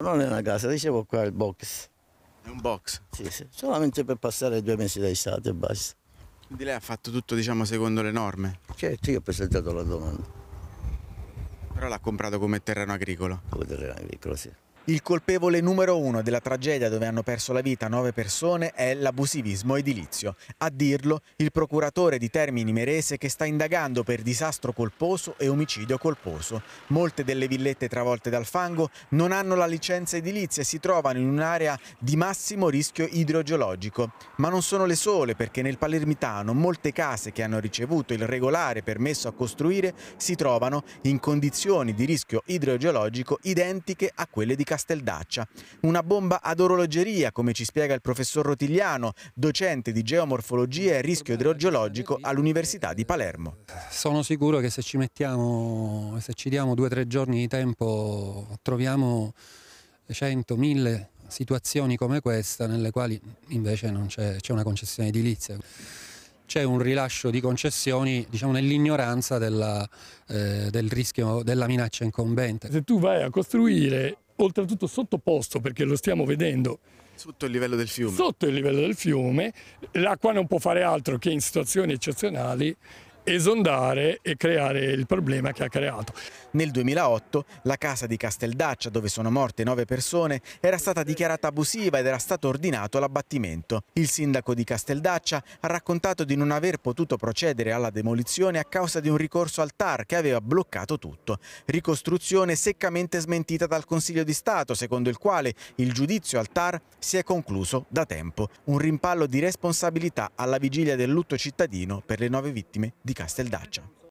Non è una casa, dicevo qua il box. È un box? Sì, sì, solamente per passare due mesi d'estate e basta. Quindi lei ha fatto tutto, diciamo, secondo le norme? Certo, io ho presentato la domanda. Però l'ha comprato come terreno agricolo? Come terreno agricolo, sì. Il colpevole numero uno della tragedia dove hanno perso la vita nove persone è l'abusivismo edilizio. A dirlo il procuratore di Termini Merese che sta indagando per disastro colposo e omicidio colposo. Molte delle villette travolte dal fango non hanno la licenza edilizia e si trovano in un'area di massimo rischio idrogeologico. Ma non sono le sole perché nel Palermitano molte case che hanno ricevuto il regolare permesso a costruire si trovano in condizioni di rischio idrogeologico identiche a quelle di Castellano. Casteldaccia. Una bomba ad orologeria, come ci spiega il professor Rotigliano, docente di geomorfologia e rischio idrogeologico all'Università di Palermo. Sono sicuro che se ci mettiamo, se ci diamo due o tre giorni di tempo, troviamo 100, 1000 situazioni come questa nelle quali invece non c'è una concessione edilizia c'è un rilascio di concessioni diciamo, nell'ignoranza eh, del rischio della minaccia incombente. Se tu vai a costruire oltretutto sottoposto, perché lo stiamo vedendo Sotto il livello del fiume. Sotto il livello del fiume, l'acqua non può fare altro che in situazioni eccezionali esondare e creare il problema che ha creato. Nel 2008 la casa di Casteldaccia, dove sono morte nove persone, era stata dichiarata abusiva ed era stato ordinato l'abbattimento. Il sindaco di Casteldaccia ha raccontato di non aver potuto procedere alla demolizione a causa di un ricorso al TAR che aveva bloccato tutto. Ricostruzione seccamente smentita dal Consiglio di Stato, secondo il quale il giudizio al TAR si è concluso da tempo. Un rimpallo di responsabilità alla vigilia del lutto cittadino per le nove vittime di Casteldaccia.